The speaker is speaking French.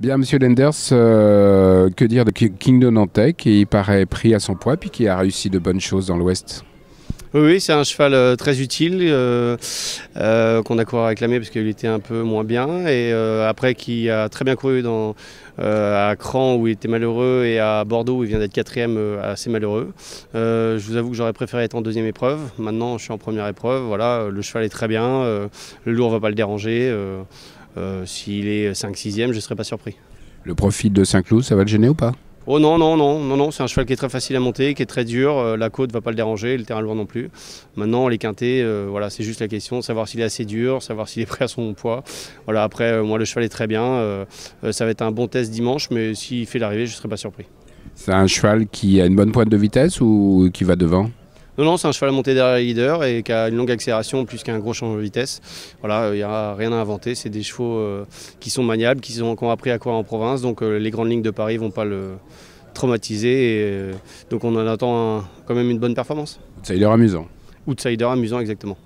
Bien, Monsieur Lenders, euh, que dire de Kingdom Nantais Il paraît pris à son poids puis qui a réussi de bonnes choses dans l'Ouest oui, c'est un cheval euh, très utile euh, qu'on a couru à réclamer parce qu'il était un peu moins bien et après qui a très bien couru dans, à Cran où il était malheureux et à Bordeaux où il vient d'être quatrième assez malheureux. je vous avoue que j'aurais préféré être en deuxième épreuve. Maintenant, je suis en première épreuve. Voilà, le cheval est très bien. le lourd ne va pas le déranger. Euh, s'il est 5-6ème, je ne serais pas surpris. Le profil de Saint-Cloud, ça va le gêner ou pas Oh non, non, non, non, non, c'est un cheval qui est très facile à monter, qui est très dur, euh, la côte ne va pas le déranger, le terrain loin non plus. Maintenant, les quintés, euh, voilà, c'est juste la question, savoir s'il est assez dur, savoir s'il est prêt à son poids. Voilà, après, moi, le cheval est très bien, ça va être un bon test dimanche, mais s'il fait l'arrivée, je ne serais pas surpris. C'est un cheval qui a une bonne pointe de vitesse ou qui va devant non, non, c'est un cheval à monter derrière les leaders et qui a une longue accélération plus qu'un gros changement de vitesse. Voilà, il n'y a rien à inventer. C'est des chevaux euh, qui sont maniables, qui, sont, encore ont appris à courir en province. Donc euh, les grandes lignes de Paris ne vont pas le traumatiser. Et, euh, donc on en attend quand même une bonne performance. Outsider amusant. Outsider amusant, exactement.